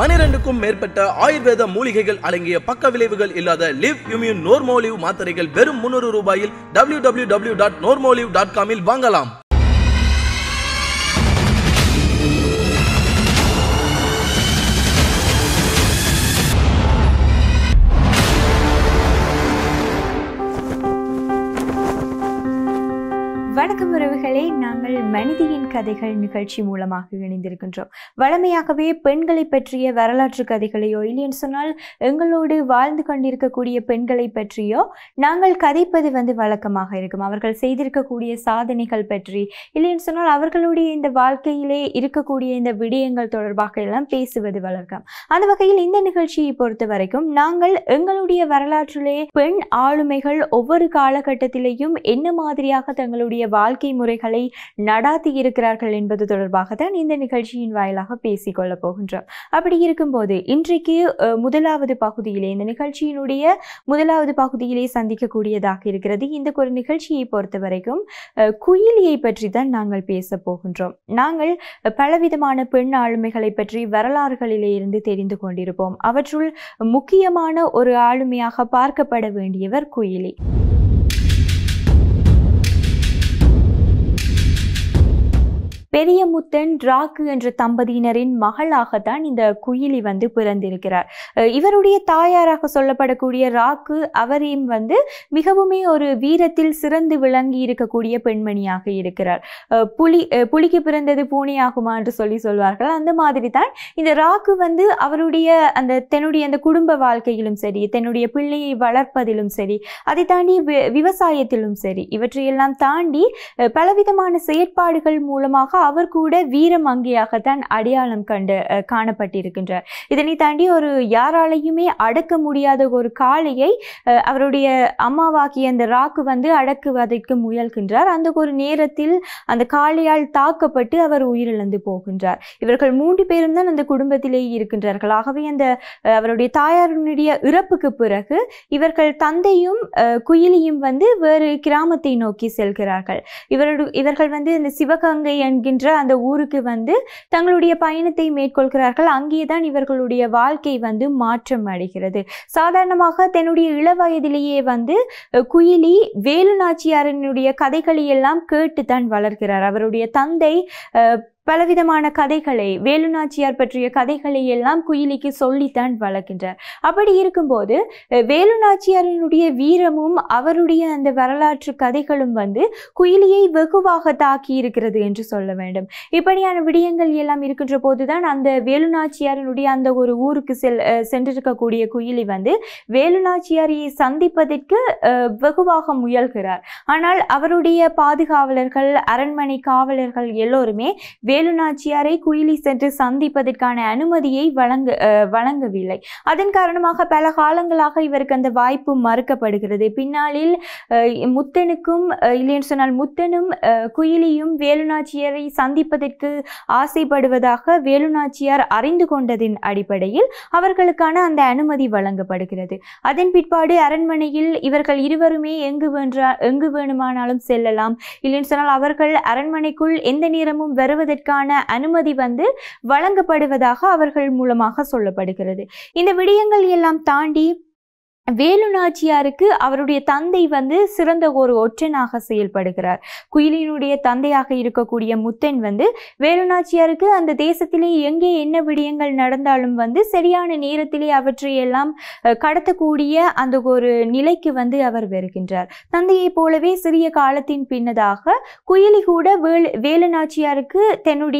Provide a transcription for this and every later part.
பனிரெண்டுக்கும் மேற்பட்ட ஆயுர்வேத மூலிகைகள் அடங்கிய பக்க விளைவுகள் இல்லாத லிவ் யூமியூன் நோர்மோலிவ் மாத்திரைகள் வெறும் முன்னூறு ரூபாயில் W W W dot Normolive dot காமில் வாங்கலாம் வணக்கம் உறவுகளே நாங்கள் மனிதியின் கதைகள் நிகழ்ச்சி மூலமாக இணைந்திருக்கின்றோம் வளமையாகவே பெண்களை பற்றிய வரலாற்று கதைகளையோ இல்லைன்னு சொன்னால் எங்களோடு வாழ்ந்து கொண்டிருக்கக்கூடிய பெண்களை பற்றியோ நாங்கள் கதைப்பது வந்து வழக்கமாக இருக்கும் அவர்கள் செய்திருக்கக்கூடிய சாதனைகள் பற்றி இல்லைன்னு சொன்னால் அவர்களுடைய இந்த வாழ்க்கையிலே இருக்கக்கூடிய இந்த விடயங்கள் தொடர்பாக எல்லாம் பேசுவது வழக்கம் அந்த வகையில் இந்த நிகழ்ச்சியை பொறுத்த வரைக்கும் நாங்கள் எங்களுடைய வரலாற்றிலே பெண் ஆளுமைகள் ஒவ்வொரு காலகட்டத்திலேயும் என்ன மாதிரியாக தங்களுடைய வாழ்க்கை முறைகளை நடாத்தி இருக்கிறார்கள் என்பது தொடர்பாக தான் இந்த நிகழ்ச்சியின் வாயிலாக பேசிக்கொள்ள போகின்றோம் அப்படி இருக்கும்போது இன்றைக்கு முதலாவது பகுதியிலே இந்த நிகழ்ச்சியினுடைய முதலாவது பகுதியிலே சந்திக்கக்கூடியதாக இருக்கிறது இந்த ஒரு நிகழ்ச்சியை பொறுத்த வரைக்கும் குயிலியை பற்றி தான் நாங்கள் பேச போகின்றோம் நாங்கள் பலவிதமான பெண் ஆளுமைகளை பற்றி வரலாறுகளிலே இருந்து தெரிந்து கொண்டிருப்போம் அவற்றுள் முக்கியமான ஒரு ஆளுமையாக பார்க்கப்பட வேண்டியவர் குயிலி பெரியமுத்தன் ராக்கு என்ற தம்பதியினரின் மகளாக தான் இந்த குயிலி வந்து பிறந்திருக்கிறார் இவருடைய தாயாராக சொல்லப்படக்கூடிய ராக்கு அவரையும் வந்து மிகவுமே ஒரு வீரத்தில் சிறந்து விளங்கி இருக்கக்கூடிய பெண்மணியாக இருக்கிறார் புலி புலிக்கு பிறந்தது பூனையாகுமா என்று சொல்லி சொல்வார்கள் அந்த மாதிரி தான் இந்த ராக்கு வந்து அவருடைய அந்த தன்னுடைய அந்த குடும்ப வாழ்க்கையிலும் சரி தன்னுடைய பிள்ளையை வளர்ப்பதிலும் சரி அதை தாண்டி விவசாயத்திலும் சரி இவற்றையெல்லாம் தாண்டி பலவிதமான செயற்பாடுகள் மூலமாக அவர் கூட அங்கேயாகத்தான் அடையாளம் கண்டு காணப்பட்டிருக்கின்றார் இதனை தாண்டி ஒரு யாராலையுமே அடக்க முடியாத ஒரு காளையை அவருடைய அம்மாவாக்கிய அந்த ராக்கு வந்து அடக்குவதற்கு முயல்கின்றார் அந்த ஒரு நேரத்தில் அந்த காளையால் தாக்கப்பட்டு அவர் உயிரிழந்து போகின்றார் இவர்கள் மூன்று பேரும் தான் அந்த குடும்பத்திலேயே இருக்கின்றார்கள் ஆகவே அந்த அவருடைய தாயாருடைய இறப்புக்கு பிறகு இவர்கள் தந்தையும் குயிலியும் வந்து வேறு கிராமத்தை நோக்கி செல்கிறார்கள் இவரு இவர்கள் வந்து இந்த சிவகங்கை என்கிற என்கின்ற அந்த ஊருக்கு வந்து தங்களுடைய பயணத்தை மேற்கொள்கிறார்கள் அங்கேதான் இவர்களுடைய வாழ்க்கை வந்து மாற்றம் அடைகிறது சாதாரணமாக தன்னுடைய இள வயதிலேயே வந்து குயிலி வேலு நாச்சியாரனுடைய கதைகளை எல்லாம் வளர்கிறார் அவருடைய தந்தை பலவிதமான கதைகளை வேலுநாச்சியார் பற்றிய கதைகளை எல்லாம் குயிலிக்கு சொல்லித்தான் வளர்க்கின்றார் அப்படி இருக்கும்போது வேலுநாச்சியாரனுடைய வீரமும் அவருடைய அந்த வரலாற்று கதைகளும் வந்து குயிலியை வெகுவாக தாக்கி இருக்கிறது என்று சொல்ல வேண்டும் இப்படியான விடயங்கள் எல்லாம் இருக்கின்ற போதுதான் அந்த வேலுநாச்சியாரனுடைய அந்த ஒரு ஊருக்கு செல் சென்றிருக்கக்கூடிய குயிலி வந்து வேலுநாச்சியாரியை சந்திப்பதற்கு வெகுவாக முயல்கிறார் ஆனால் அவருடைய பாதுகாவலர்கள் அரண்மனை காவலர்கள் எல்லோருமே வே வேலுநாச்சியாரை குயிலி சென்று சந்திப்பதற்கான அனுமதியை வழங்க வழங்கவில்லை அதன் காரணமாக பல காலங்களாக இவருக்கு அந்த வாய்ப்பு மறுக்கப்படுகிறது பின்னாளில் முத்தனுக்கும் இல்லைன்னு சொன்னால் முத்தனும் குயிலியும் வேலுநாச்சியாரை சந்திப்பதற்கு ஆசைப்படுவதாக வேலுநாச்சியார் அறிந்து கொண்டதின் அடிப்படையில் அவர்களுக்கான அந்த அனுமதி வழங்கப்படுகிறது அதன் பிற்பாடு அரண்மனையில் இவர்கள் இருவருமே எங்கு வேண்டா எங்கு வேணுமானாலும் செல்லலாம் இல்லைன்னு சொன்னால் அவர்கள் அரண்மனைக்குள் எந்த நேரமும் வருவதற்கு இதற்கான அனுமதி வந்து வழங்கப்படுவதாக அவர்கள் மூலமாக சொல்லப்படுகிறது இந்த விடயங்கள் எல்லாம் தாண்டி வேலுநாச்சியாருக்கு அவருடைய தந்தை வந்து சிறந்த ஒரு ஒற்றனாக செயல்படுகிறார் குயிலினுடைய தந்தையாக இருக்கக்கூடிய முத்தன் வந்து வேலுநாச்சியாருக்கு அந்த தேசத்திலே எங்கே என்ன விடயங்கள் நடந்தாலும் வந்து சரியான நேரத்திலே அவற்றையெல்லாம் கடத்தக்கூடிய அந்த ஒரு நிலைக்கு வந்து அவர் வருகின்றார் தந்தையைப் போலவே சிறிய காலத்தின் பின்னதாக குயிலி கூட வேல் வேலுநாச்சியாருக்கு தன்னுடைய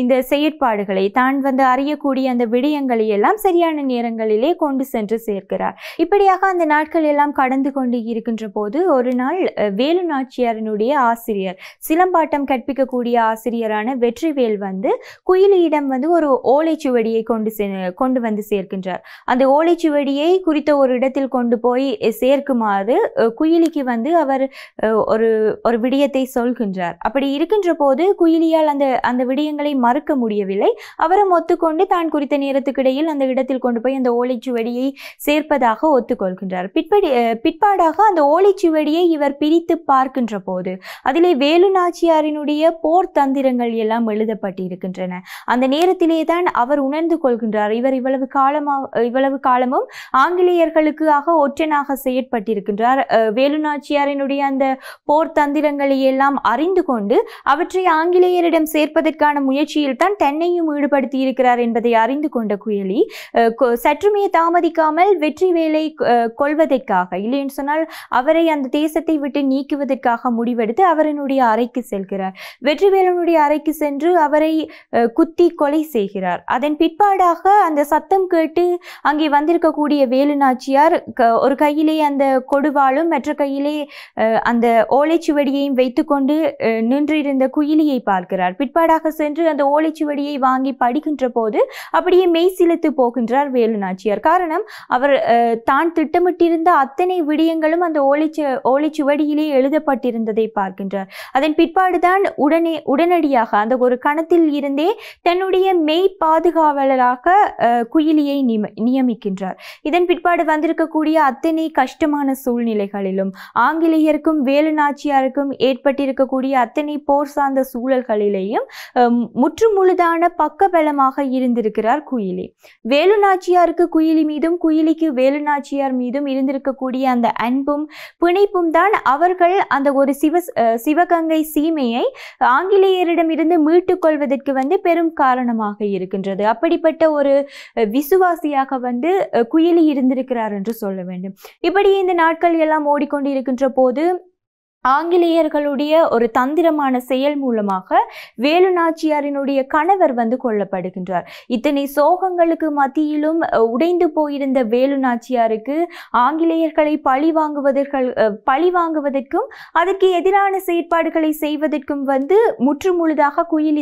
இந்த செயற்பாடுகளை தான் வந்து அறியக்கூடிய அந்த விடயங்களை எல்லாம் சரியான நேரங்களிலே கொண்டு சென்று சேர்க்கிறார் இப்ப இப்படியாக அந்த நாட்கள் எல்லாம் கடந்து கொண்டு இருக்கின்ற போது ஒரு நாள் வேலு நாச்சியாரனுடைய ஆசிரியர் சிலம்பாட்டம் கற்பிக்கக்கூடிய ஆசிரியரான வெற்றிவேல் வந்து குயிலியிடம் வந்து ஒரு ஓலைச்சுவடியை கொண்டு கொண்டு வந்து சேர்க்கின்றார் அந்த ஓலைச்சுவடியை குறித்த ஒரு இடத்தில் கொண்டு போய் சேர்க்குமாறு குயிலிக்கு வந்து அவர் ஒரு ஒரு விடயத்தை சொல்கின்றார் அப்படி இருக்கின்ற போது குயிலியால் அந்த அந்த விடயங்களை மறுக்க முடியவில்லை அவரும் ஒத்துக்கொண்டு தான் குறித்த நேரத்துக்கிடையில் அந்த இடத்தில் கொண்டு போய் அந்த ஓலைச்சுவடியை சேர்ப்பதாக ஒத்துக்கொள்கின்றார் பிற்படி பிற்பாடாக அந்த ஓலைச்சுவடியை இவர் பிரித்து பார்க்கின்ற போது அதிலே வேலு நாச்சியாரினுடைய போர் தந்திரங்கள் எல்லாம் எழுதப்பட்டிருக்கின்றன அந்த நேரத்திலே தான் அவர் உணர்ந்து கொள்கின்றார் இவர் இவ்வளவு காலமாக இவ்வளவு காலமும் ஆங்கிலேயர்களுக்காக ஒற்றனாக செயற்பட்டிருக்கின்றார் வேலு நாச்சியாரினுடைய அந்த போர் தந்திரங்களை எல்லாம் அறிந்து கொண்டு அவற்றை ஆங்கிலேயரிடம் சேர்ப்பதற்கான முயற்சியில் தான் தென்னையும் ஈடுபடுத்தி இருக்கிறார் என்பதை அறிந்து கொண்ட குயலி சற்றுமே தாமதிக்காமல் வெற்றி வேலை அவரை கொள்வதற்காக இல்லைன்னு சொன்னால் அவரை அந்த தேசத்தை விட்டு நீக்குவதற்காக முடிவெடுத்து அவரனுடைய அறைக்கு செல்கிறார் வெற்றிவேலனுடைய அறைக்கு சென்று அவரை குத்தி கொலை செய்கிறார் அதன் பிற்பாடாக அந்த சத்தம் கேட்டு அங்கே வந்திருக்கக்கூடிய வேலுநாச்சியார் ஒரு கையிலே அந்த கொடுவாளும் மற்ற கையிலே அந்த ஓலைச்சுவடியையும் வைத்துக்கொண்டு நின்றிருந்த குயிலியை பார்க்கிறார் பிற்பாடாக சென்று அந்த ஓலைச்சுவடியை வாங்கி படிக்கின்ற போது அப்படியே மெய் போகின்றார் வேலுநாச்சியார் காரணம் அவர் தான் திட்டமிட்டிருந்த அத்தனை விடயங்களும் அந்த ஓலைச்சு ஓலைச்சுவடியிலே எழுதப்பட்டிருந்ததை பார்க்கின்றார் அதன் பிற்பாடுதான் உடனே உடனடியாக அந்த ஒரு கணத்தில் இருந்தே தன்னுடைய மெய் பாதுகாவலராக குயிலியை நியமிக்கின்றார் இதன் பிற்பாடு வந்திருக்கக்கூடிய அத்தனை கஷ்டமான சூழ்நிலைகளிலும் ஆங்கிலேயருக்கும் வேலு நாச்சியாருக்கும் ஏற்பட்டிருக்கக்கூடிய அத்தனை போர் சார்ந்த சூழல்களிலேயும் முற்றுமுழுதான பக்கபலமாக இருந்திருக்கிறார் குயிலி வேலு நாச்சியாருக்கு குயிலி மீதும் குயிலிக்கு வேலு நாச்சி சிவராஜ்யார் மீதும் இருந்திருக்கக்கூடிய அந்த அன்பும் பிணைப்பும் தான் அவர்கள் அந்த ஒரு சிவ சிவகங்கை சீமையை ஆங்கிலேயரிடமிருந்து மீட்டுக் கொள்வதற்கு வந்து பெரும் காரணமாக இருக்கின்றது அப்படிப்பட்ட ஒரு விசுவாசியாக வந்து குயிலி இருந்திருக்கிறார் என்று சொல்ல வேண்டும் இப்படி இந்த நாட்கள் எல்லாம் ஓடிக்கொண்டு இருக்கின்ற போது ஆங்கிலேயர்களுடைய ஒரு தந்திரமான செயல் மூலமாக வேலு நாச்சியாரினுடைய கணவர் வந்து கொல்லப்படுகின்றார் இத்தனை சோகங்களுக்கு மத்தியிலும் உடைந்து போயிருந்த வேலு நாச்சியாருக்கு ஆங்கிலேயர்களை பழி வாங்குவதற்கு பழி வாங்குவதற்கும் அதற்கு எதிரான செயற்பாடுகளை செய்வதற்கும் வந்து முற்றுமுழுதாக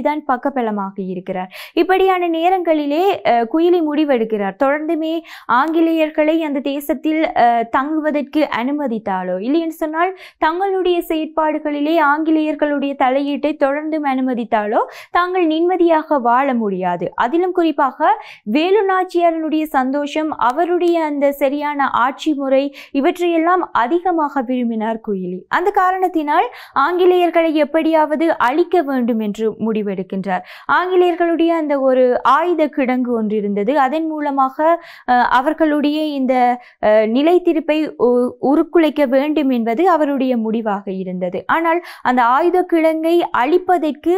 தான் பக்கபலமாக இருக்கிறார் இப்படியான நேரங்களிலே குயிலி முடிவெடுக்கிறார் தொடர்ந்துமே ஆங்கிலேயர்களை அந்த தேசத்தில் தங்குவதற்கு அனுமதித்தாலோ இல்லைன்னு சொன்னால் தங்களுடைய தங்களுடைய செயற்பாடுகளிலே ஆங்கிலேயர்களுடைய தலையீட்டை தொடர்ந்தும் அனுமதித்தாலோ தாங்கள் நிம்மதியாக வாழ முடியாது அதிலும் குறிப்பாக வேலு நாச்சியாரனுடைய சந்தோஷம் அவருடைய அந்த சரியான ஆட்சி முறை இவற்றையெல்லாம் அதிகமாக விரும்பினார் குயிலி அந்த காரணத்தினால் ஆங்கிலேயர்களை எப்படியாவது அழிக்க வேண்டும் என்று முடிவெடுக்கின்றார் ஆங்கிலேயர்களுடைய அந்த ஒரு ஆயுத கிடங்கு ஒன்று இருந்தது அதன் மூலமாக அவர்களுடைய இந்த நிலைத்திருப்பை உருக்குலைக்க வேண்டும் என்பது அவருடைய முடிவாக ஆயுதமாக இருந்தது ஆனால் அந்த ஆயுத கிழங்கை அழிப்பதற்கு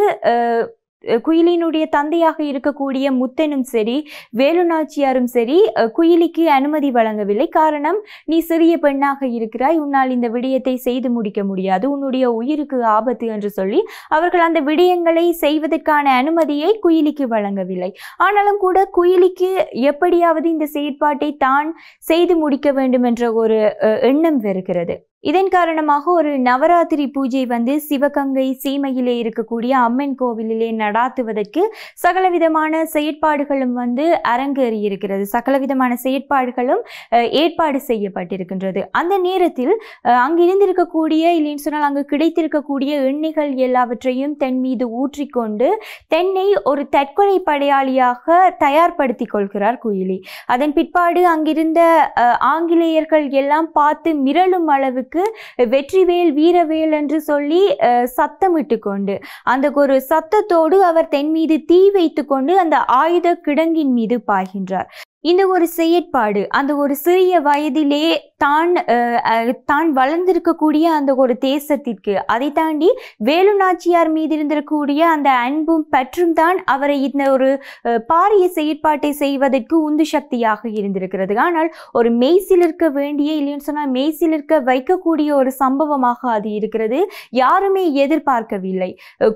குயிலினுடைய தந்தையாக இருக்கக்கூடிய முத்தனும் சரி வேலுநாச்சியாரும் சரி குயிலிக்கு அனுமதி வழங்கவில்லை காரணம் நீ சிறிய பெண்ணாக இருக்கிறாய் உன்னால் இந்த விடயத்தை செய்து முடிக்க முடியாது உன்னுடைய உயிருக்கு ஆபத்து என்று சொல்லி அவர்கள் அந்த விடயங்களை செய்வதற்கான அனுமதியை குயிலிக்கு வழங்கவில்லை ஆனாலும் கூட குயிலிக்கு எப்படியாவது இந்த செயற்பாட்டை தான் செய்து முடிக்க வேண்டும் என்ற ஒரு எண்ணம் வருகிறது இதன் காரணமாக ஒரு நவராத்திரி பூஜை வந்து சிவகங்கை சீமையிலே இருக்கக்கூடிய அம்மன் கோவிலிலே நடாத்துவதற்கு சகலவிதமான செயற்பாடுகளும் வந்து அரங்கேறி இருக்கிறது சகலவிதமான செயற்பாடுகளும் ஏற்பாடு செய்யப்பட்டிருக்கின்றது அந்த நேரத்தில் அங்கிருந்திருக்கக்கூடிய இல்லைன்னு சொன்னால் அங்கு கிடைத்திருக்கக்கூடிய எண்ணெய்கள் எல்லாவற்றையும் தென் மீது ஊற்றிக்கொண்டு தென்னை ஒரு தற்கொலை படையாளியாக தயார்படுத்தி கொள்கிறார் குயிலி அதன் பிற்பாடு அங்கிருந்த ஆங்கிலேயர்கள் எல்லாம் பார்த்து மிரளும் அளவுக்கு அவர்களுக்கு வெற்றிவேல் வீரவேல் என்று சொல்லி சத்தமிட்டு கொண்டு அந்த ஒரு சத்தத்தோடு அவர் தென் மீது தீ வைத்து கொண்டு அந்த ஆயுத கிடங்கின் மீது பாய்கின்றார் இந்த ஒரு செயற்பாடு அந்த ஒரு சிறிய வயதிலே தான் தான் வளர்ந்திருக்கக்கூடிய அந்த ஒரு தேசத்திற்கு அதை தாண்டி வேலு நாச்சியார் மீது இருந்திருக்கக்கூடிய அந்த அன்பும் பற்றும் தான் அவரை இந்த ஒரு பாரிய செயற்பாட்டை செய்வதற்கு உந்து சக்தியாக இருந்திருக்கிறது ஆனால் ஒரு மெய்சில் இருக்க வேண்டிய இல்லைன்னு சொன்னால் மெய்சில் இருக்க வைக்கக்கூடிய ஒரு சம்பவமாக அது இருக்கிறது யாருமே எதிர்பார்க்கவில்லை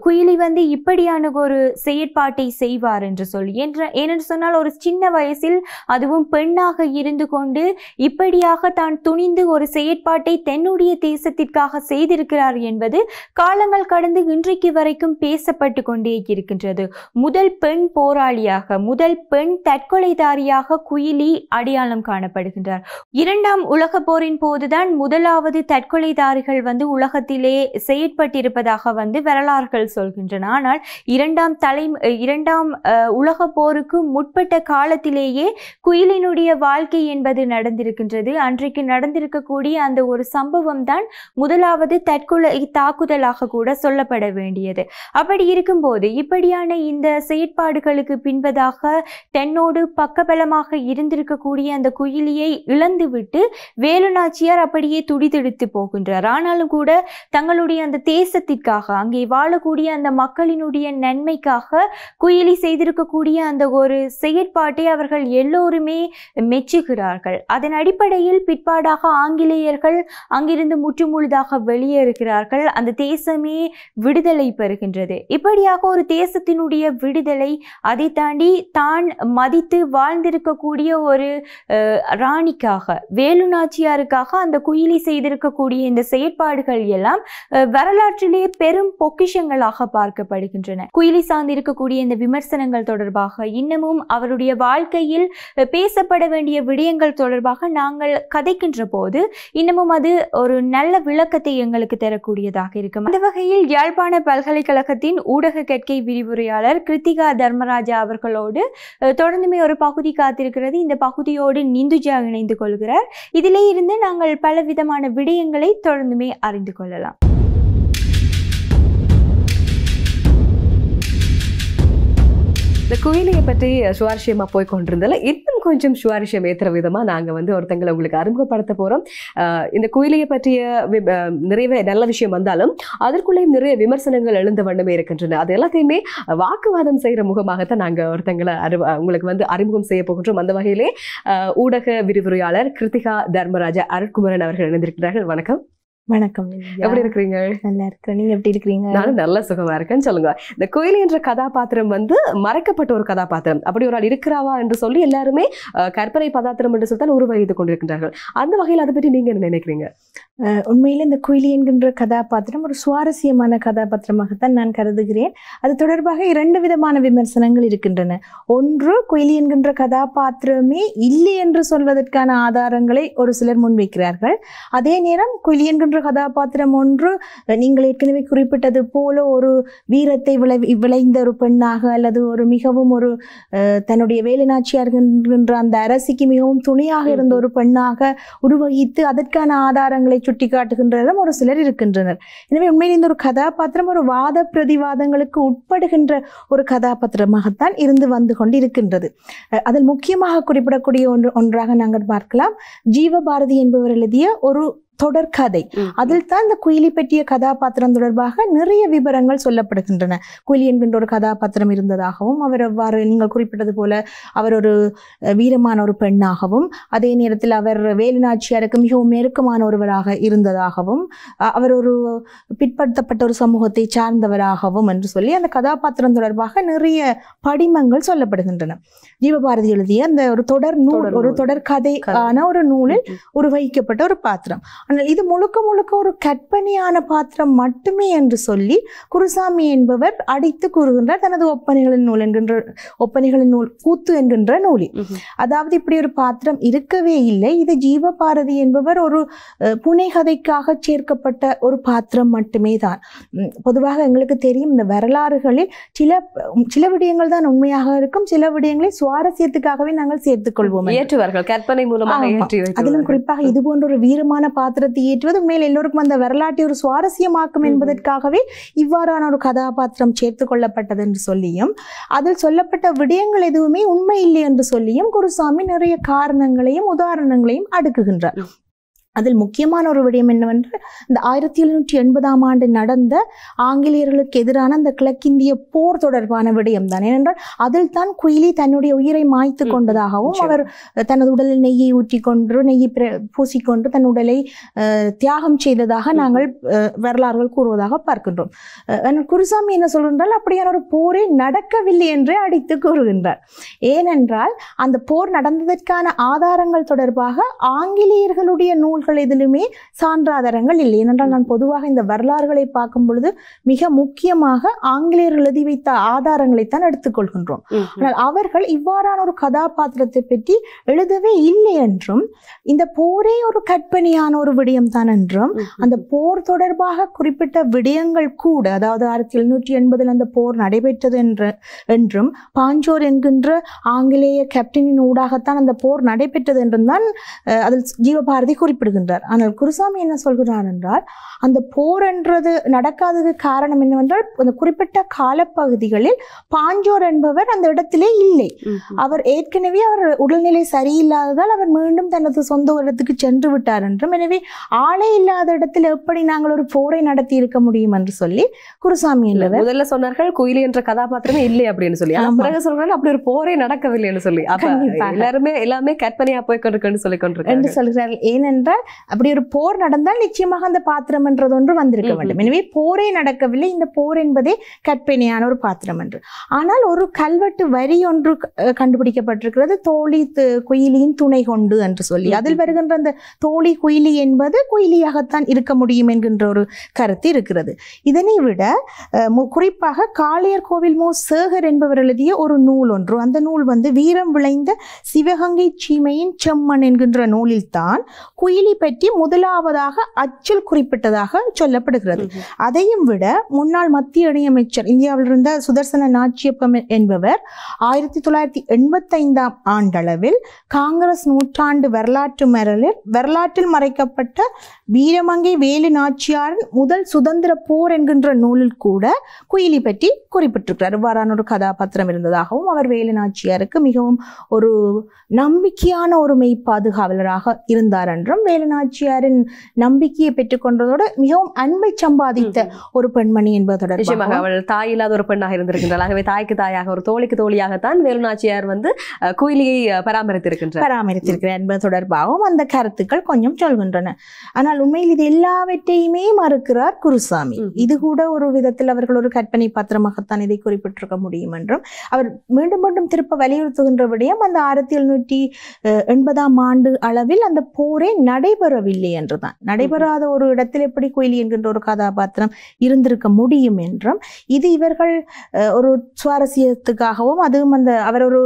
குயிலி வந்து இப்படியான ஒரு செயற்பாட்டை செய்வார் என்று சொல்லி என்ற ஏனென்று சொன்னால் ஒரு சின்ன வயசில் அதுவும் பெண்ணாக இருந்து கொண்டு இப்படியாக தான் துணிந்து ஒரு செயற்பாட்டை தன்னுடைய தேசத்திற்காக செய்திருக்கிறார் என்பது காலங்கள் கடந்து இன்றைக்கு வரைக்கும் பேசப்பட்டு கொண்டே இருக்கின்றது முதல் பெண் போராளியாக முதல் பெண் தற்கொலைதாரியாக குயிலி அடையாளம் காணப்படுகின்றார் இரண்டாம் உலக போரின் போதுதான் முதலாவது தற்கொலைதாரிகள் வந்து உலகத்திலே செயற்பட்டிருப்பதாக வந்து வரலாறுகள் சொல்கின்றன ஆனால் இரண்டாம் தலை இரண்டாம் உலக போருக்கு முற்பட்ட காலத்திலேயே குயிலினுடைய வாழ்க்கை என்பது நடந்திருக்கின்றது அன்றைக்கு நடந்திருக்கக்கூடிய அந்த ஒரு சம்பவம் தான் முதலாவது தற்கொலை தாக்குதலாக கூட சொல்லப்பட வேண்டியது அப்படி இருக்கும்போது இப்படியான இந்த செயற்பாடுகளுக்கு பின்பதாக தென்னோடு பக்கபலமாக இருந்திருக்கக்கூடிய அந்த குயிலியை இழந்துவிட்டு வேலுநாச்சியார் அப்படியே துடிதெடுத்து போகின்றார் ஆனாலும் கூட தங்களுடைய அந்த தேசத்திற்காக அங்கே வாழக்கூடிய அந்த மக்களினுடைய நன்மைக்காக குயிலி செய்திருக்கக்கூடிய அந்த ஒரு செயற்பாட்டை அவர்கள் எல்லோரும் எல்லோருமே மெச்சுகிறார்கள் அதன் அடிப்படையில் பிற்பாடாக ஆங்கிலேயர்கள் அங்கிருந்து முற்றுமுழுதாக வெளியேறுகிறார்கள் அந்த தேசமே விடுதலை பெறுகின்றது இப்படியாக ஒரு தேசத்தினுடைய விடுதலை அதை தாண்டி தான் மதித்து வாழ்ந்திருக்கக்கூடிய ஒரு ராணிக்காக வேலு நாச்சியாருக்காக அந்த குயிலி செய்திருக்கக்கூடிய இந்த செயற்பாடுகள் எல்லாம் வரலாற்றிலே பெரும் பொக்கிஷங்களாக பார்க்கப்படுகின்றன குயிலி சார்ந்திருக்கக்கூடிய இந்த விமர்சனங்கள் தொடர்பாக இன்னமும் அவருடைய வாழ்க்கையில் பேசப்பட வேண்டிய விடயங்கள் தொடர்பாக நாங்கள் கதைக்கின்ற போது இன்னமும் அது ஒரு நல்ல விளக்கத்தை எங்களுக்கு தரக்கூடியதாக இருக்கும் அந்த வகையில் யாழ்ப்பாண பல்கலைக்கழகத்தின் ஊடக கற்கை விரிவுரையாளர் கிருத்திகா தர்மராஜா அவர்களோடு தொடர்ந்துமே ஒரு பகுதி காத்திருக்கிறது இந்த பகுதியோடு நிந்துஜா இணைந்து கொள்கிறார் இதிலே இருந்து நாங்கள் பல விதமான விடயங்களை தொடர்ந்துமே அறிந்து கொள்ளலாம் இந்த குயிலியை பற்றி சுவாரஸ்யமாக போய் கொண்டிருந்தால இன்னும் கொஞ்சம் சுவாரஸ்யம் ஏற்றுற விதமாக நாங்கள் வந்து ஒருத்தங்களை உங்களுக்கு அறிமுகப்படுத்த போகிறோம் இந்த குயிலியை பற்றிய நிறைய நல்ல விஷயம் வந்தாலும் அதற்குள்ளேயும் நிறைய விமர்சனங்கள் எழுந்த வண்ணமே இருக்கின்றன அது எல்லாத்தையுமே வாக்குவாதம் செய்கிற முகமாகத்தான் நாங்கள் ஒருத்தங்களை அறி உங்களுக்கு வந்து அறிமுகம் செய்ய போகின்றோம் அந்த வகையிலே ஊடக விரிவுரையாளர் கிருத்திகா தர்மராஜா அருட்குமரன் அவர்கள் இணைந்திருக்கிறார்கள் வணக்கம் வணக்கம் எப்படி இருக்கிறீங்க நல்லா நீங்க எப்படி இருக்கிறீங்க நானும் நல்ல சுகமா இருக்கேன்னு சொல்லுங்க இந்த என்ற கதாபாத்திரம் வந்து மறைக்கப்பட்ட ஒரு கதாபாத்திரம் அப்படி ஒரு ஆள் இருக்கிறாவா என்று சொல்லி எல்லாருமே கற்பனை பதாத்திரம் என்று சொல்லி உருவகித்து கொண்டிருக்கின்றார்கள் அந்த வகையில் அதை பற்றி நீங்க என்ன நினைக்கிறீங்க இந்த குயிலி என்கின்ற கதாபாத்திரம் ஒரு சுவாரஸ்யமான கதாபாத்திரமாகத்தான் நான் கருதுகிறேன் அது தொடர்பாக இரண்டு விதமான விமர்சனங்கள் இருக்கின்றன ஒன்று குயிலி என்கின்ற கதாபாத்திரமே இல்லை என்று சொல்வதற்கான ஆதாரங்களை ஒரு சிலர் முன்வைக்கிறார்கள் அதே நேரம் குயிலி என்கின்ற என்ற கதாபாத்திரம் ஒன்று நீங்கள் ஏற்கனவே குறிப்பிட்டது போல ஒரு வீரத்தை விளை விளைந்த ஒரு பெண்ணாக அல்லது ஒரு மிகவும் ஒரு தன்னுடைய என்ற அந்த அரசிக்கு மிகவும் துணையாக இருந்த ஒரு பெண்ணாக உருவகித்து அதற்கான ஆதாரங்களை சுட்டிக்காட்டுகின்றனர் ஒரு சிலர் இருக்கின்றனர் எனவே உண்மையில் இந்த ஒரு கதாபாத்திரம் ஒரு வாத பிரதிவாதங்களுக்கு உட்படுகின்ற ஒரு கதாபாத்திரமாகத்தான் இருந்து வந்து கொண்டு இருக்கின்றது அதில் முக்கியமாக குறிப்பிடக்கூடிய ஒன்று ஒன்றாக நாங்கள் பார்க்கலாம் ஜீவபாரதி என்பவர் எழுதிய ஒரு தொடர்கதை அதில் தான் இந்த குயிலி பற்றிய கதாபாத்திரம் தொடர்பாக நிறைய விவரங்கள் சொல்லப்படுகின்றன குயிலி என்கின்ற ஒரு கதாபாத்திரம் இருந்ததாகவும் அவர் அவ்வாறு நீங்கள் குறிப்பிட்டது போல அவர் ஒரு வீரமான ஒரு பெண்ணாகவும் அதே நேரத்தில் அவர் வேலுநாச்சியாருக்கு மிகவும் நெருக்கமான ஒருவராக இருந்ததாகவும் அவர் ஒரு பிற்படுத்தப்பட்ட ஒரு சமூகத்தை சார்ந்தவராகவும் என்று சொல்லி அந்த கதாபாத்திரம் தொடர்பாக நிறைய படிமங்கள் சொல்லப்படுகின்றன ஜீவபாரதி எழுதிய அந்த ஒரு தொடர் நூல் ஒரு தொடர் ஒரு நூலில் உருவகிக்கப்பட்ட ஒரு பாத்திரம் ஆனால் இது முழுக்க முழுக்க ஒரு கற்பனையான பாத்திரம் மட்டுமே என்று சொல்லி குருசாமி என்பவர் அடித்து கூறுகின்றார் தனது ஒப்பனைகளின் நூல் என்கின்ற ஒப்பனைகளின் நூல் கூத்து என்கின்ற நூலில் அதாவது இப்படி ஒரு பாத்திரம் இருக்கவே இல்லை இது ஜீவபாரதி என்பவர் ஒரு புனைகதைக்காக சேர்க்கப்பட்ட ஒரு பாத்திரம் மட்டுமே தான் பொதுவாக எங்களுக்கு தெரியும் இந்த வரலாறுகளில் சில சில விடயங்கள் தான் உண்மையாக இருக்கும் சில விடயங்களை சுவாரஸ்யத்துக்காகவே நாங்கள் சேர்த்துக் கொள்வோம் ஏற்றுவார்கள் கற்பனை மூலமாக அதிலும் குறிப்பாக இது போன்ற ஒரு வீரமான பாத்திரம் பாத்திரத்தை ஏற்றுவது மேல் எல்லோருக்கும் அந்த வரலாற்றை ஒரு சுவாரஸ்யமாக்கும் என்பதற்காகவே இவ்வாறான ஒரு கதாபாத்திரம் சேர்த்து கொள்ளப்பட்டது என்று சொல்லியும் அதில் சொல்லப்பட்ட விடயங்கள் எதுவுமே உண்மை இல்லை என்று சொல்லியும் குருசாமி நிறைய காரணங்களையும் உதாரணங்களையும் அடுக்குகின்றார் அதில் முக்கியமான ஒரு விடயம் என்னவென்றால் இந்த ஆயிரத்தி எழுநூற்றி எண்பதாம் ஆண்டு நடந்த ஆங்கிலேயர்களுக்கு எதிரான அந்த கிழக்கிந்திய போர் தொடர்பான விடயம் தான் ஏனென்றால் அதில் தான் குயிலி தன்னுடைய உயிரை மாய்த்து கொண்டதாகவும் அவர் தனது உடலில் நெய்யை ஊற்றி கொண்டு நெய்யை பூசிக்கொண்டு தன் உடலை தியாகம் செய்ததாக நாங்கள் வரலாறுகள் கூறுவதாக பார்க்கின்றோம் குருசாமி என்ன சொல்கின்றால் அப்படியான ஒரு போரே நடக்கவில்லை என்றே அடித்து கூறுகின்றார் ஏனென்றால் அந்த போர் நடந்ததற்கான ஆதாரங்கள் தொடர்பாக ஆங்கிலேயர்களுடைய நூல்கள் நூல்கள் எதிலுமே சான்றாதாரங்கள் இல்லை ஏனென்றால் நான் பொதுவாக இந்த வரலாறுகளை பார்க்கும் பொழுது மிக முக்கியமாக ஆங்கிலேயர் எழுதி வைத்த ஆதாரங்களை தான் எடுத்துக்கொள்கின்றோம் ஆனால் அவர்கள் இவ்வாறான ஒரு கதாபாத்திரத்தை பற்றி எழுதவே இல்லை என்றும் இந்த போரே ஒரு கற்பனையான ஒரு விடயம் தான் என்றும் அந்த போர் தொடர்பாக குறிப்பிட்ட விடயங்கள் கூட அதாவது ஆயிரத்தி எழுநூற்றி எண்பதில் அந்த போர் நடைபெற்றது என்று என்றும் பாஞ்சோர் என்கின்ற ஆங்கிலேய கேப்டனின் ஊடாகத்தான் அந்த போர் நடைபெற்றது என்றும் தான் அதில் ஜீவபாரதி குறிப்பிடுகிறார் சொல்கின்றார் ஆனால் குருசாமி என்ன சொல்கிறார் என்றால் அந்த போர் என்றது நடக்காதது காரணம் என்னவென்றால் அந்த குறிப்பிட்ட காலப்பகுதிகளில் பாஞ்சோர் என்பவர் அந்த இடத்திலே இல்லை அவர் ஏற்கனவே அவர் உடல்நிலை சரியில்லாததால் அவர் மீண்டும் தனது சொந்த இடத்துக்கு சென்று விட்டார் என்றும் எனவே ஆளே இல்லாத இடத்தில் எப்படி நாங்கள் ஒரு போரை நடத்தி இருக்க முடியும் என்று சொல்லி குருசாமி இல்லவர் முதல்ல சொன்னார்கள் குயிலி என்ற கதாபாத்திரமே இல்லை அப்படின்னு சொல்லி பிறகு சொல்றாங்க அப்படி ஒரு போரே நடக்கவில்லைன்னு சொல்லி எல்லாருமே எல்லாமே கற்பனையா போய் கொண்டிருக்கன்னு சொல்லி கொண்டிருக்கேன் என்று சொல்கிறார்கள் ஏனென்றால் அப்படி ஒரு போர் நடந்தால் நிச்சயமாக அந்த பாத்திரம் என்றது ஒன்று வந்திருக்க வேண்டும் எனவே போரே நடக்கவில்லை இந்த போர் என்பதே கற்பனையான ஒரு பாத்திரம் என்று ஆனால் ஒரு கல்வெட்டு வரி ஒன்று கண்டுபிடிக்கப்பட்டிருக்கிறது தோழி குயிலியின் துணை கொண்டு என்று சொல்லி அதில் வருகின்ற அந்த தோழி குயிலி என்பது குயிலியாகத்தான் இருக்க முடியும் என்கின்ற ஒரு கருத்து இருக்கிறது இதனை விட குறிப்பாக காளையர் கோவில் மோ சேகர் என்பவர் எழுதிய ஒரு நூல் ஒன்று அந்த நூல் வந்து வீரம் விளைந்த சிவகங்கை சீமையின் செம்மன் என்கின்ற தான் குயிலி பீலி பற்றி முதலாவதாக அச்சல் குறிப்பிட்டதாக சொல்லப்படுகிறது அதையும் விட முன்னாள் மத்திய இணையமைச்சர் இந்தியாவில் இருந்த சுதர்சன நாச்சியப்பம் என்பவர் ஆயிரத்தி தொள்ளாயிரத்தி எண்பத்தைந்தாம் ஆண்டளவில் காங்கிரஸ் நூற்றாண்டு வரலாற்று மரலில் வரலாற்றில் மறைக்கப்பட்ட வீரமங்கை வேலு நாச்சியாரின் முதல் சுதந்திர போர் என்கின்ற நூலில் கூட குயிலி பற்றி குறிப்பிட்டிருக்கிறார் இவ்வாறான ஒரு கதாபாத்திரம் இருந்ததாகவும் அவர் வேலு நாச்சியாருக்கு மிகவும் ஒரு நம்பிக்கையான ஒரு மெய் பாதுகாவலராக இருந்தார் என்றும் வேலநாச்சியாரின் நம்பிக்கையை பெற்றுக்கொண்டதோட மிகவும் அன்பை சம்பாதித்த ஒரு பெண்மணி என்பதோட தொடர்பாக அவள் தாய் இல்லாத ஒரு பெண்ணாக இருந்திருக்கின்றாள் ஆகவே தாய்க்கு தாயாக ஒரு தோழிக்கு தோழியாகத்தான் வேலுநாச்சியார் வந்து குயிலியை பராமரித்திருக்கின்றார் பராமரித்திருக்கிறார் என்பது தொடர்பாகவும் அந்த கருத்துக்கள் கொஞ்சம் சொல்கின்றன ஆனால் உண்மையில் இது எல்லாவற்றையுமே மறுக்கிறார் குருசாமி இது கூட ஒரு விதத்தில் அவர்கள் ஒரு கற்பனை பத்திரமாகத்தான் இதை குறிப்பிட்டிருக்க முடியும் என்றும் அவர் மீண்டும் மீண்டும் திருப்ப வலியுறுத்துகின்ற விடயம் அந்த ஆயிரத்தி எழுநூற்றி எண்பதாம் ஆண்டு அளவில் அந்த போரை நடை நடைபெறவில்லை என்றுதான் நடைபெறாத ஒரு இடத்தில் எப்படி குயிலி என்கின்ற ஒரு கதாபாத்திரம் இருந்திருக்க முடியும் என்றும் இது இவர்கள் ஒரு சுவாரஸ்யத்துக்காகவும் அதுவும் அந்த அவர் ஒரு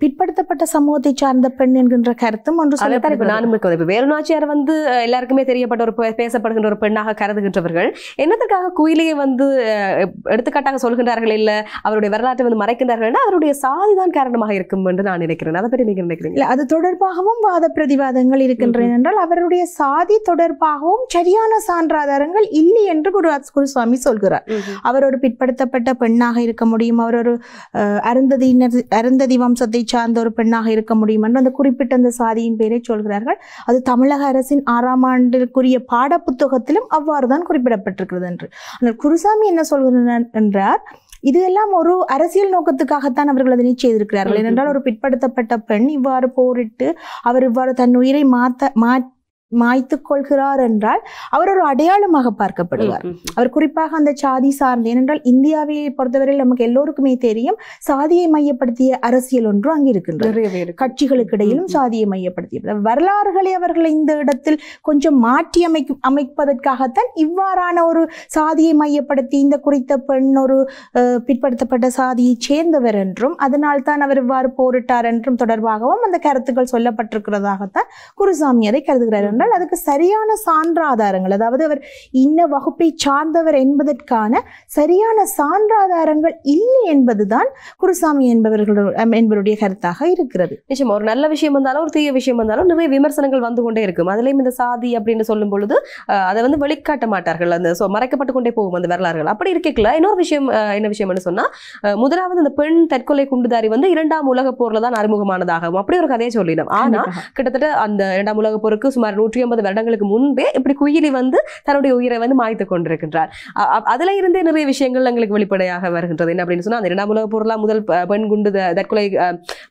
பிற்படுத்தப்பட்ட சமூகத்தை சார்ந்த பெண் என்கின்ற கருத்தும் ஒன்று வேலுநாச்சியார் வந்து எல்லாருக்குமே தெரியப்பட்ட ஒரு பேசப்படுகின்ற ஒரு பெண்ணாக கருதுகின்றவர்கள் என்னத்துக்காக குயிலியை வந்து எடுத்துக்காட்டாக சொல்கின்றார்கள் இல்ல அவருடைய வரலாற்றை வந்து மறைக்கின்றார்கள் அவருடைய சாதி தான் காரணமாக இருக்கும் என்று நான் நினைக்கிறேன் அதை பற்றி நீங்க நினைக்கிறீங்க அது தொடர்பாகவும் வாத பிரதிவாதங்கள் இருக்கின்றன என்றால் அவருடைய சாதி தொடர்பாகவும் சரியான சான்றாதாரங்கள் இல்லை என்று குருராஜ் குருசுவாமி சொல்கிறார் அவர் ஒரு பிற்படுத்தப்பட்ட பெண்ணாக இருக்க முடியும் அவர் ஒரு அருந்ததியினர் அருந்ததி வம்சத்தை சார்ந்த ஒரு பெண்ணாக இருக்க முடியும் என்று அந்த குறிப்பிட்ட அந்த சாதியின் பெயரை சொல்கிறார்கள் அது தமிழக அரசின் ஆறாம் ஆண்டிற்குரிய பாடப்புத்தகத்திலும் அவ்வாறு தான் குறிப்பிடப்பட்டிருக்கிறது என்று ஆனால் குருசாமி என்ன சொல்கிறார் என்றார் இது எல்லாம் ஒரு அரசியல் நோக்கத்துக்காகத்தான் அவர்கள் அதனை செய்திருக்கிறார்கள் ஏனென்றால் ஒரு பிற்படுத்தப்பட்ட பெண் இவ்வாறு போரிட்டு அவர் இவ்வாறு தன் உயிரை மாத்த மாற்ற மாய்த்து கொள்கிறார் என்றால் அவர் ஒரு அடையாளமாக பார்க்கப்படுவார் அவர் குறிப்பாக அந்த சாதி சார்ந்த ஏனென்றால் இந்தியாவை பொறுத்தவரையில் நமக்கு எல்லோருக்குமே தெரியும் சாதியை மையப்படுத்திய அரசியல் ஒன்று அங்கு இருக்கின்றது கட்சிகளுக்கு இடையிலும் சாதியை மையப்படுத்திய வரலாறுகளை அவர்கள் இந்த இடத்தில் கொஞ்சம் மாற்றி அமைக்கும் அமைப்பதற்காகத்தான் இவ்வாறான ஒரு சாதியை மையப்படுத்தி இந்த குறித்த பெண் ஒரு பிற்படுத்தப்பட்ட சாதியை சேர்ந்தவர் என்றும் அதனால் தான் அவர் இவ்வாறு போரிட்டார் என்றும் தொடர்பாகவும் அந்த கருத்துக்கள் சொல்லப்பட்டிருக்கிறதாகத்தான் குருசாமி அதை கருதுகிறார் என்றால் அதுக்கு சரியான சான்று ஆதாரங்கள் அதாவது அவர் இன்ன வகுப்பை சார்ந்தவர் என்பதற்கான சரியான சான்று ஆதாரங்கள் இல்லை என்பதுதான் குருசாமி என்பவர்கள் என்பவருடைய கருத்தாக இருக்கிறது நிச்சயம் ஒரு நல்ல விஷயம் வந்தாலும் ஒரு தீய விஷயம் வந்தாலும் நிறைய விமர்சனங்கள் வந்து கொண்டே இருக்கும் அதுலேயும் இந்த சாதி அப்படின்னு சொல்லும் பொழுது அதை வந்து வெளிக்காட்ட மாட்டார்கள் அந்த மறைக்கப்பட்டு கொண்டே போகும் அந்த வரலாறுகள் அப்படி இருக்கல இன்னொரு விஷயம் என்ன விஷயம்னு சொன்னால் முதலாவது இந்த பெண் தற்கொலை குண்டுதாரி வந்து இரண்டாம் உலக போரில் தான் அறிமுகமானதாகவும் அப்படி ஒரு கதையை சொல்லிடும் ஆனால் கிட்டத்தட்ட அந்த இரண்டாம் உலக போருக்கு சுமார் நூற்றி நூற்றி ஐம்பது வருடங்களுக்கு முன்பே இப்படி குயிலி வந்து தன்னுடைய உயிரை வந்து மாய்த்து கொண்டிருக்கின்றார் அதுல இருந்தே நிறைய விஷயங்கள் எங்களுக்கு வெளிப்படையாக வருகின்றது என்ன அப்படின்னு சொன்னா அந்த இரண்டாம் உலக பொருளா முதல் பெண் குண்டு தற்கொலை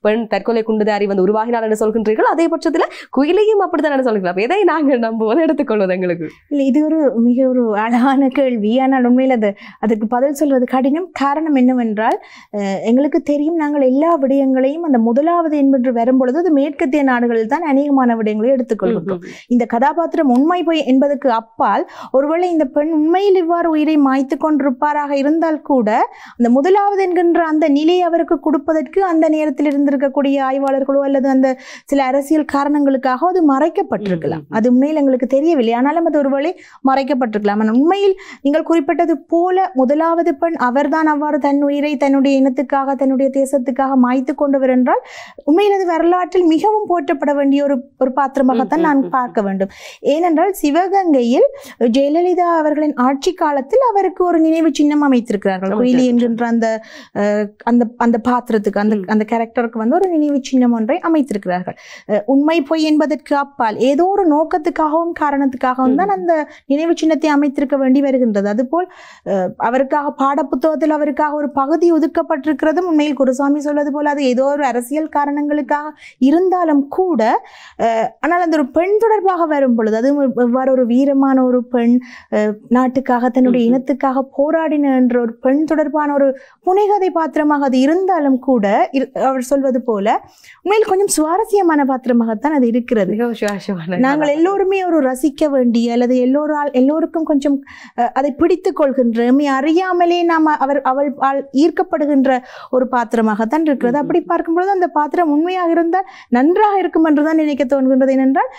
பெண் தற்கொலை குண்டுதாரி வந்து உருவாகினார் என்று சொல்கின்றீர்கள் அதே பட்சத்தில் குயிலையும் அப்படித்தான் சொல்கிறார் எதை நாங்கள் நம்புவதை எடுத்துக்கொள்வது எங்களுக்கு இல்லை இது ஒரு மிக ஒரு அழகான கேள்வி ஆனால் உண்மையில் அது அதற்கு பதில் சொல்வது கடினம் காரணம் என்னவென்றால் எங்களுக்கு தெரியும் நாங்கள் எல்லா விடயங்களையும் அந்த முதலாவது என்பது வரும் பொழுது அது மேற்கத்திய நாடுகளில் தான் அநேகமான விடயங்களையும் எடுத்துக்கொள்கின்றோம் இந்த கதாபாத்திரம் உண்மை போய் என்பதற்கு அப்பால் ஒருவேளை இந்த பெண் உண்மையில் இவ்வாறு உயிரை மாய்த்து கொண்டிருப்பாராக இருந்தால் கூட அந்த முதலாவது என்கின்ற அந்த நிலையை அவருக்கு கொடுப்பதற்கு அந்த நேரத்தில் இருந்திருக்கக்கூடிய ஆய்வாளர்களோ அல்லது அந்த சில அரசியல் காரணங்களுக்காக அது மறைக்கப்பட்டிருக்கலாம் அது உண்மையில் எங்களுக்கு தெரியவில்லை ஆனாலும் அது ஒருவேளை மறைக்கப்பட்டிருக்கலாம் ஆனால் உண்மையில் நீங்கள் குறிப்பிட்டது போல முதலாவது பெண் அவர்தான் அவ்வாறு தன் உயிரை தன்னுடைய இனத்துக்காக தன்னுடைய தேசத்துக்காக மாய்த்து கொண்டவர் என்றால் உண்மையில் அது வரலாற்றில் மிகவும் போற்றப்பட வேண்டிய ஒரு ஒரு பாத்திரமாகத்தான் நான் பார்க்க பார்க்க வேண்டும் ஏனென்றால் சிவகங்கையில் ஜெயலலிதா அவர்களின் ஆட்சி காலத்தில் அவருக்கு ஒரு நினைவு சின்னம் அமைத்திருக்கிறார்கள் குயிலி என்கின்ற அந்த அந்த அந்த பாத்திரத்துக்கு அந்த அந்த கேரக்டருக்கு வந்து ஒரு நினைவு சின்னம் ஒன்றை அமைத்திருக்கிறார்கள் உண்மை பொய் என்பதற்கு அப்பால் ஏதோ ஒரு நோக்கத்துக்காகவும் காரணத்துக்காகவும் தான் அந்த நினைவு சின்னத்தை அமைத்திருக்க வேண்டி வருகின்றது அதுபோல் அவருக்காக பாடப்புத்தகத்தில் அவருக்காக ஒரு பகுதி ஒதுக்கப்பட்டிருக்கிறது உண்மையில் குருசாமி சொல்வது போல அது ஏதோ ஒரு அரசியல் காரணங்களுக்காக இருந்தாலும் கூட ஆனால் அந்த ஒரு பெண் தொடர் தொடர்பாக வரும் பொழுது அது இவ்வாறு ஒரு வீரமான ஒரு பெண் நாட்டுக்காக தன்னுடைய இனத்துக்காக போராடின என்ற ஒரு பெண் தொடர்பான ஒரு புனைகதை பாத்திரமாக அது இருந்தாலும் கூட அவர் சொல்வது போல உண்மையில் கொஞ்சம் சுவாரஸ்யமான பாத்திரமாகத்தான் அது இருக்கிறது நாங்கள் எல்லோருமே ஒரு ரசிக்க வேண்டிய அல்லது எல்லோரால் எல்லோருக்கும் கொஞ்சம் அதை பிடித்துக் கொள்கின்ற அறியாமலே நாம் அவர் அவள் ஈர்க்கப்படுகின்ற ஒரு பாத்திரமாகத்தான் இருக்கிறது அப்படி பார்க்கும்பொழுது அந்த பாத்திரம் உண்மையாக இருந்தால் நன்றாக இருக்கும் என்றுதான் நினைக்க தோன்கின்றது ஏனென்றால்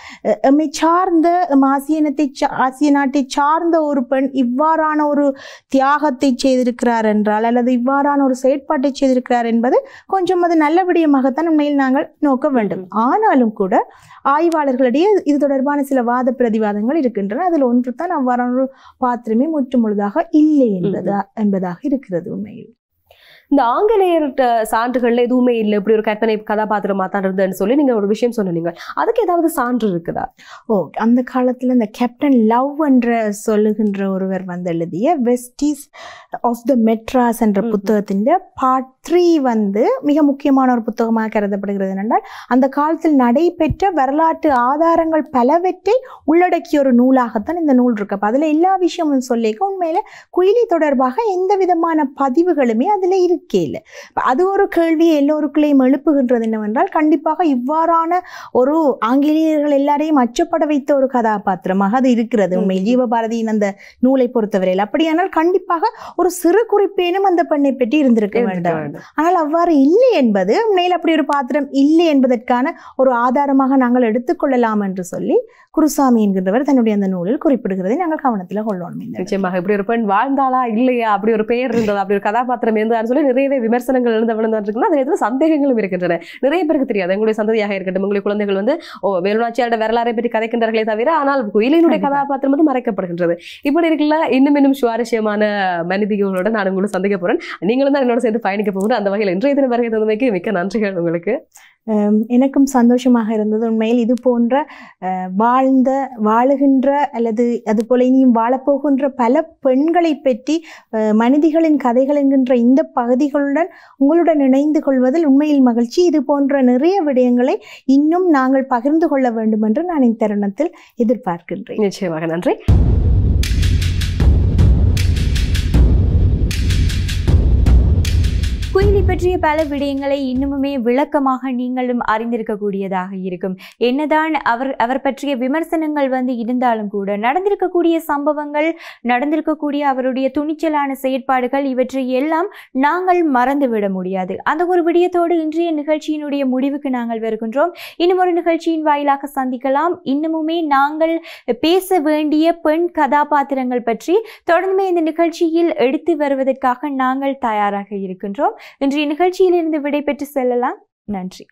எம்மை சார்ந்த ஆசியனத்தை ஆசிய நாட்டை சார்ந்த ஒரு பெண் இவ்வாறான ஒரு தியாகத்தை செய்திருக்கிறார் என்றால் அல்லது இவ்வாறான ஒரு செயற்பாட்டை செய்திருக்கிறார் என்பது கொஞ்சம் அது நல்ல விடயமாகத்தான் உண்மையில் நாங்கள் நோக்க வேண்டும் ஆனாலும் கூட ஆய்வாளர்களிடையே இது தொடர்பான சில வாத பிரதிவாதங்கள் இருக்கின்றன அதில் ஒன்று தான் அவ்வாறான ஒரு பாத்திரமே முற்று முழுதாக இல்லை என்பதா என்பதாக இருக்கிறது உண்மையில் இந்த ஆங்கிலேயர் சான்றுகள்ல எதுவுமே இல்லை இப்படி ஒரு கற்பனை கதாபாத்திரமா தான் இருந்ததுன்னு சொல்லி நீங்க ஒரு விஷயம் சொன்னீங்க அதுக்கு ஏதாவது சான்று இருக்குதா ஓ அந்த காலத்துல இந்த கேப்டன் லவ் என்ற சொல்லுகின்ற ஒருவர் வந்து எழுதிய வெஸ்டீஸ் ஆஃப் த மெட்ராஸ் என்ற புத்தகத்தின் பார்ட் த்ரீ வந்து மிக முக்கியமான ஒரு புத்தகமாக கருதப்படுகிறது என்றால் அந்த காலத்தில் நடைபெற்ற வரலாற்று ஆதாரங்கள் பலவற்றை உள்ளடக்கிய ஒரு நூலாகத்தான் இந்த நூல் இருக்கு அப்போ அதில் எல்லா விஷயமும் சொல்லிக்க உண்மையில் குயிலி தொடர்பாக எந்த விதமான பதிவுகளுமே அதில் இருக்கு கேளு அது ஒரு கேள்வியை எல்லோருக்குள்ளேயும் எழுப்புகின்றது என்னவென்றால் கண்டிப்பாக இவ்வாறான ஒரு ஆங்கிலேயர்கள் எல்லாரையும் அச்சப்பட வைத்த ஒரு கதாபாத்திரமாக அது இருக்கிறது உண்மை ஜீவபாரதியின் அந்த நூலை பொறுத்தவரையில் அப்படியானால் கண்டிப்பாக ஒரு சிறு குறிப்பேனும் அந்த பெண்ணை பற்றி இருந்திருக்க வேண்டும் ஆனால் அவ்வாறு இல்லை என்பது உண்மையில் அப்படி ஒரு பாத்திரம் இல்லை என்பதற்கான ஒரு ஆதாரமாக நாங்கள் எடுத்துக்கொள்ளலாம் என்று சொல்லி குருசாமி என்கின்றவர் தன்னுடைய அந்த நூலில் குறிப்பிடுகிறதை நாங்கள் கவனத்தில் கொள்ளணும் நிச்சயமாக இப்படி ஒரு பெண் வாழ்ந்தாளா இல்லையா அப்படி ஒரு பெயர் இருந்ததா அப்படி ஒரு கதாபாத்திரம் இருந்தாலும் சொல்லி நிறையவே விமர்சனங்கள் எழுந்த விழுந்தாருக்குன்னா அதே இடத்துல சந்தேகங்களும் இருக்கின்றன நிறைய பேருக்கு தெரியாது எங்களுடைய சந்ததியாக இருக்கட்டும் உங்களுடைய குழந்தைகள் வந்து ஓ வேலுநாச்சியாட வரலாறை பற்றி கதைக்கின்றார்களே தவிர ஆனால் குயிலினுடைய கதாபாத்திரம் வந்து மறைக்கப்படுகின்றது இப்படி இருக்குல்ல இன்னும் இன்னும் சுவாரஸ்யமான மனிதிகளோட நான் உங்களை சந்திக்க நீங்களும் தான் என்னோட சேர்ந்து பயணிக்க போகிறேன் அந்த வகையில் இன்றைய தினம் வருகை தந்தமைக்கு மிக்க நன்றிகள் உங்களுக்கு எனக்கும் சந்தோஷமாக இருந்தது உண்மையில் இது போன்ற வாழ்ந்த வாழுகின்ற அல்லது அதுபோல இனியும் வாழப்போகின்ற பல பெண்களை பற்றி மனிதிகளின் கதைகள் என்கின்ற இந்த பகுதிகளுடன் உங்களுடன் இணைந்து கொள்வதில் உண்மையில் மகிழ்ச்சி இது போன்ற நிறைய விடயங்களை இன்னும் நாங்கள் பகிர்ந்து கொள்ள வேண்டும் என்று நான் இத்தருணத்தில் எதிர்பார்க்கின்றேன் நிச்சயமாக நன்றி கல்வி பற்றிய பல விடயங்களை இன்னுமுமே விளக்கமாக நீங்களும் அறிந்திருக்கக்கூடியதாக இருக்கும் என்னதான் அவர் அவர் பற்றிய விமர்சனங்கள் வந்து இருந்தாலும் கூட நடந்திருக்கக்கூடிய சம்பவங்கள் நடந்திருக்கக்கூடிய அவருடைய துணிச்சலான செயற்பாடுகள் இவற்றை எல்லாம் நாங்கள் மறந்துவிட முடியாது அந்த ஒரு விடயத்தோடு இன்றைய நிகழ்ச்சியினுடைய முடிவுக்கு நாங்கள் வருகின்றோம் இன்னும் ஒரு நிகழ்ச்சியின் வாயிலாக சந்திக்கலாம் இன்னமுமே நாங்கள் பேச வேண்டிய பெண் கதாபாத்திரங்கள் பற்றி தொடர்ந்துமே இந்த நிகழ்ச்சியில் எடுத்து வருவதற்காக நாங்கள் தயாராக இருக்கின்றோம் இன்றைய நிகழ்ச்சியிலிருந்து விடைபெற்று செல்லலாம் நன்றி